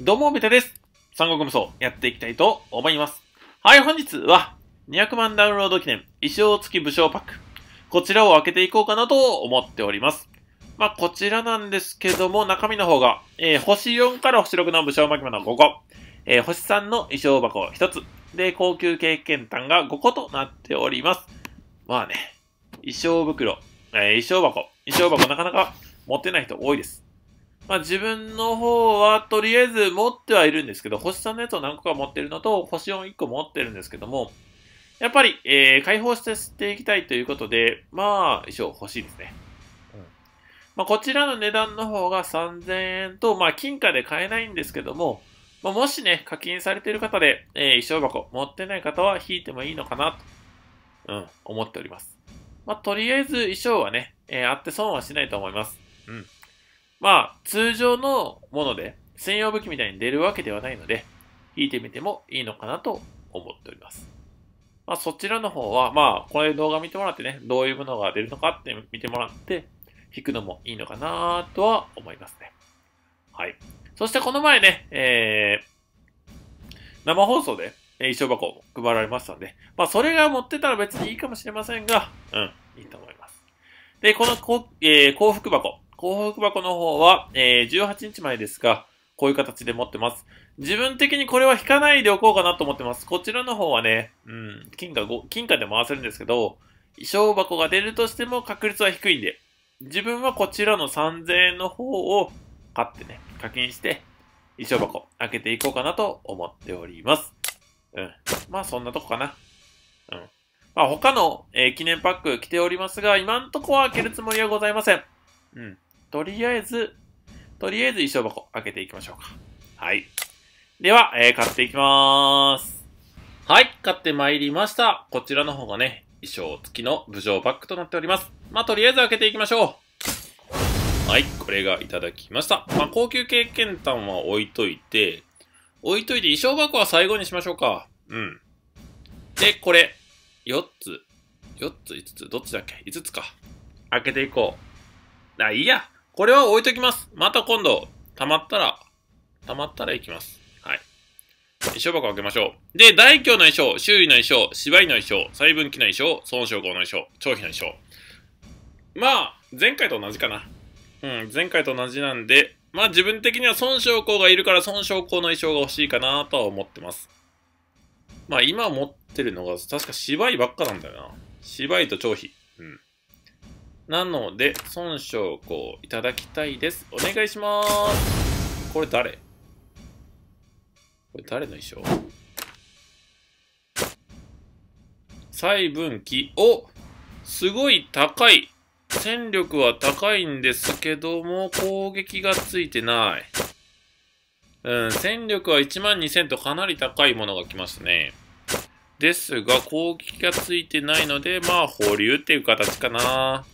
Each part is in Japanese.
どうも、ベタです。三国無双やっていきたいと思います。はい、本日は200万ダウンロード記念衣装付き武将パック。こちらを開けていこうかなと思っております。まあ、こちらなんですけども、中身の方が、えー、星4から星6の武将巻物5個、えー、星3の衣装箱1つ、で、高級経験単が5個となっております。まあね、衣装袋、えー、衣装箱、衣装箱なかなか持ってない人多いです。まあ、自分の方はとりあえず持ってはいるんですけど、星3のやつを何個か持ってるのと、星4 1個持ってるんですけども、やっぱり、えー、解放してていきたいということで、まあ、衣装欲しいですね。うん、まあ、こちらの値段の方が3000円と、まあ、金貨で買えないんですけども、まあ、もしね、課金されている方で、えー、衣装箱持ってない方は引いてもいいのかなと、うん、思っております。まあ、とりあえず衣装はね、えー、あって損はしないと思います。うん。まあ、通常のもので、専用武器みたいに出るわけではないので、引いてみてもいいのかなと思っております。まあ、そちらの方は、まあ、これ動画見てもらってね、どういうものが出るのかって見てもらって、引くのもいいのかなとは思いますね。はい。そしてこの前ね、えー、生放送で、衣装箱配られましたんで、まあ、それが持ってたら別にいいかもしれませんが、うん、いいと思います。で、このこ、えー、幸福箱、幸福箱の方は、えー、18日前ですが、こういう形で持ってます。自分的にこれは引かないでおこうかなと思ってます。こちらの方はね、うん、金貨5、金貨で回せるんですけど、衣装箱が出るとしても確率は低いんで、自分はこちらの3000円の方を買ってね、課金して、衣装箱開けていこうかなと思っております。うん。まあそんなとこかな。うん。まあ他の、えー、記念パック来ておりますが、今んとこは開けるつもりはございません。うん。とりあえず、とりあえず衣装箱開けていきましょうか。はい。では、えー、買っていきまーす。はい、買ってまいりました。こちらの方がね、衣装付きの武将バッグとなっております。まあ、とりあえず開けていきましょう。はい、これがいただきました。まあ、高級経験談は置いといて、置いといて衣装箱は最後にしましょうか。うん。で、これ、4つ、4つ、5つ、どっちだっけ ?5 つか。開けていこう。あ、いいや。これは置いときます。また今度、溜まったら、溜まったら行きます。はい。衣装箱開けましょう。で、大凶の衣装、周囲の衣装、芝居の衣装、細分機の衣装、孫傷校の衣装、張飛の衣装。まあ、前回と同じかな。うん、前回と同じなんで、まあ自分的には孫傷校がいるから孫将校の衣装が欲しいかなとは思ってます。まあ今持ってるのが、確か芝居ばっかなんだよな。芝居と張飛。うん。なので、孫将校いただきたいです。お願いします。これ誰これ誰の衣装細分岐。おすごい高い戦力は高いんですけども、攻撃がついてない。うん、戦力は12000とかなり高いものが来ましたね。ですが、攻撃がついてないので、まあ、保留っていう形かな。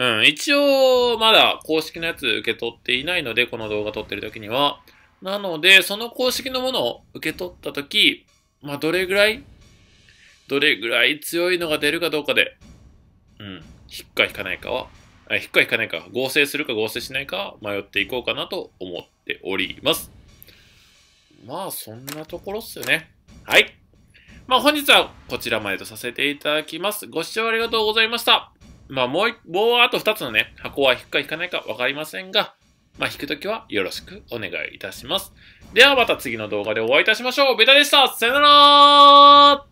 うん、一応、まだ公式のやつ受け取っていないので、この動画撮ってる時には。なので、その公式のものを受け取った時、まあ、どれぐらい、どれぐらい強いのが出るかどうかで、うん、引っか引かないかは、あ引っか引かないか、合成するか合成しないか迷っていこうかなと思っております。まあ、そんなところっすよね。はい。まあ、本日はこちらまでとさせていただきます。ご視聴ありがとうございました。まあもう、もうあと2つのね、箱は引くか引かないかわかりませんが、まあ引くときはよろしくお願いいたします。ではまた次の動画でお会いいたしましょう。ベタでしたさよなら